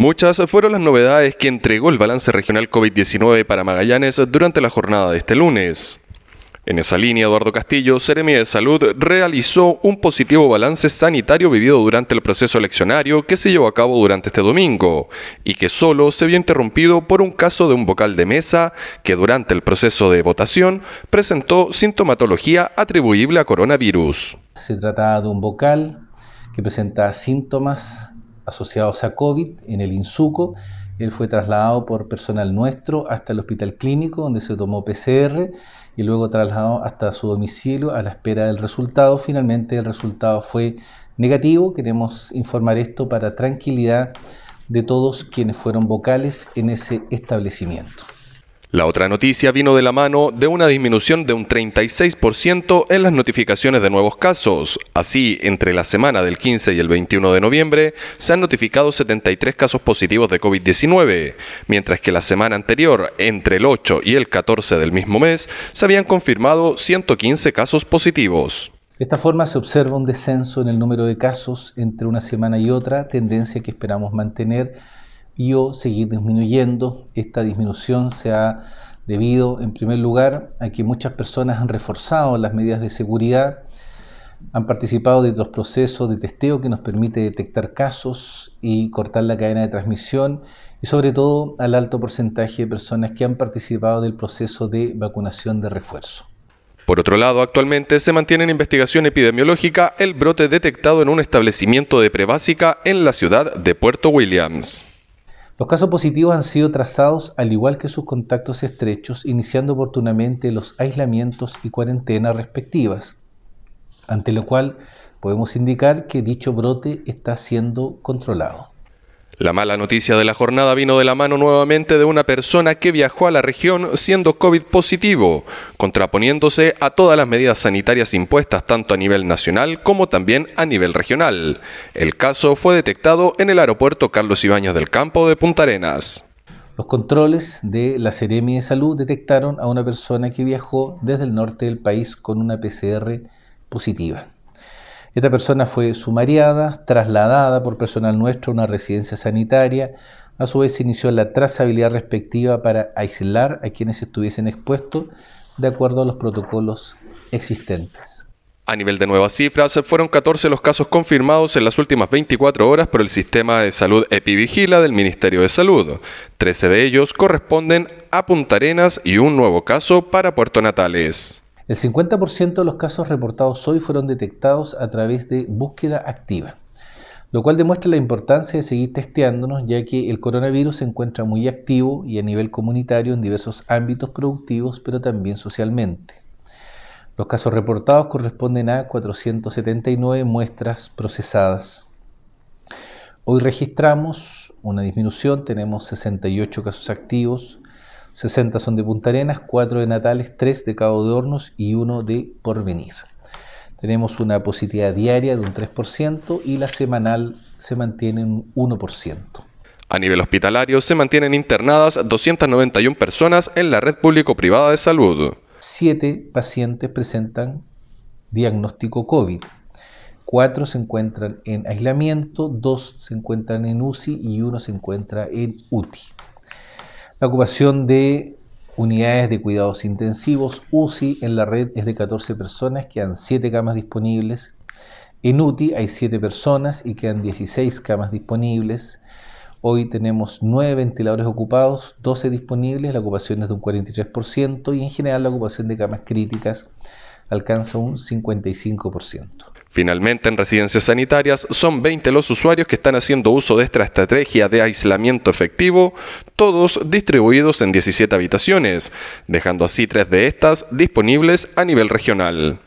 Muchas fueron las novedades que entregó el balance regional COVID-19 para Magallanes durante la jornada de este lunes. En esa línea, Eduardo Castillo, Seremi de Salud, realizó un positivo balance sanitario vivido durante el proceso eleccionario que se llevó a cabo durante este domingo y que solo se vio interrumpido por un caso de un vocal de mesa que durante el proceso de votación presentó sintomatología atribuible a coronavirus. Se trata de un vocal que presenta síntomas asociados a COVID en el INSUCO. Él fue trasladado por personal nuestro hasta el hospital clínico, donde se tomó PCR y luego trasladado hasta su domicilio a la espera del resultado. Finalmente el resultado fue negativo. Queremos informar esto para tranquilidad de todos quienes fueron vocales en ese establecimiento. La otra noticia vino de la mano de una disminución de un 36% en las notificaciones de nuevos casos. Así, entre la semana del 15 y el 21 de noviembre se han notificado 73 casos positivos de COVID-19, mientras que la semana anterior, entre el 8 y el 14 del mismo mes, se habían confirmado 115 casos positivos. De esta forma se observa un descenso en el número de casos entre una semana y otra, tendencia que esperamos mantener y o seguir disminuyendo. Esta disminución se ha debido, en primer lugar, a que muchas personas han reforzado las medidas de seguridad, han participado de los procesos de testeo que nos permite detectar casos y cortar la cadena de transmisión y sobre todo al alto porcentaje de personas que han participado del proceso de vacunación de refuerzo. Por otro lado, actualmente se mantiene en investigación epidemiológica el brote detectado en un establecimiento de prebásica en la ciudad de Puerto Williams. Los casos positivos han sido trazados al igual que sus contactos estrechos, iniciando oportunamente los aislamientos y cuarentenas respectivas, ante lo cual podemos indicar que dicho brote está siendo controlado. La mala noticia de la jornada vino de la mano nuevamente de una persona que viajó a la región siendo COVID positivo, contraponiéndose a todas las medidas sanitarias impuestas tanto a nivel nacional como también a nivel regional. El caso fue detectado en el aeropuerto Carlos Ibáñez del Campo de Punta Arenas. Los controles de la Seremi de Salud detectaron a una persona que viajó desde el norte del país con una PCR positiva. Esta persona fue sumariada, trasladada por personal nuestro a una residencia sanitaria. A su vez se inició la trazabilidad respectiva para aislar a quienes estuviesen expuestos de acuerdo a los protocolos existentes. A nivel de nuevas cifras, fueron 14 los casos confirmados en las últimas 24 horas por el sistema de salud Epivigila del Ministerio de Salud. 13 de ellos corresponden a Punta Arenas y un nuevo caso para Puerto Natales. El 50% de los casos reportados hoy fueron detectados a través de búsqueda activa, lo cual demuestra la importancia de seguir testeándonos ya que el coronavirus se encuentra muy activo y a nivel comunitario en diversos ámbitos productivos, pero también socialmente. Los casos reportados corresponden a 479 muestras procesadas. Hoy registramos una disminución, tenemos 68 casos activos, 60 son de Punta Arenas, 4 de Natales, 3 de Cabo de Hornos y 1 de Porvenir. Tenemos una positividad diaria de un 3% y la semanal se mantiene en un 1%. A nivel hospitalario se mantienen internadas 291 personas en la red público-privada de salud. Siete pacientes presentan diagnóstico COVID. Cuatro se encuentran en aislamiento, dos se encuentran en UCI y uno se encuentra en UTI. La ocupación de unidades de cuidados intensivos, UCI, en la red es de 14 personas, quedan 7 camas disponibles. En UTI hay 7 personas y quedan 16 camas disponibles. Hoy tenemos 9 ventiladores ocupados, 12 disponibles, la ocupación es de un 43% y en general la ocupación de camas críticas alcanza un 55%. Finalmente, en residencias sanitarias son 20 los usuarios que están haciendo uso de esta estrategia de aislamiento efectivo, todos distribuidos en 17 habitaciones, dejando así tres de estas disponibles a nivel regional.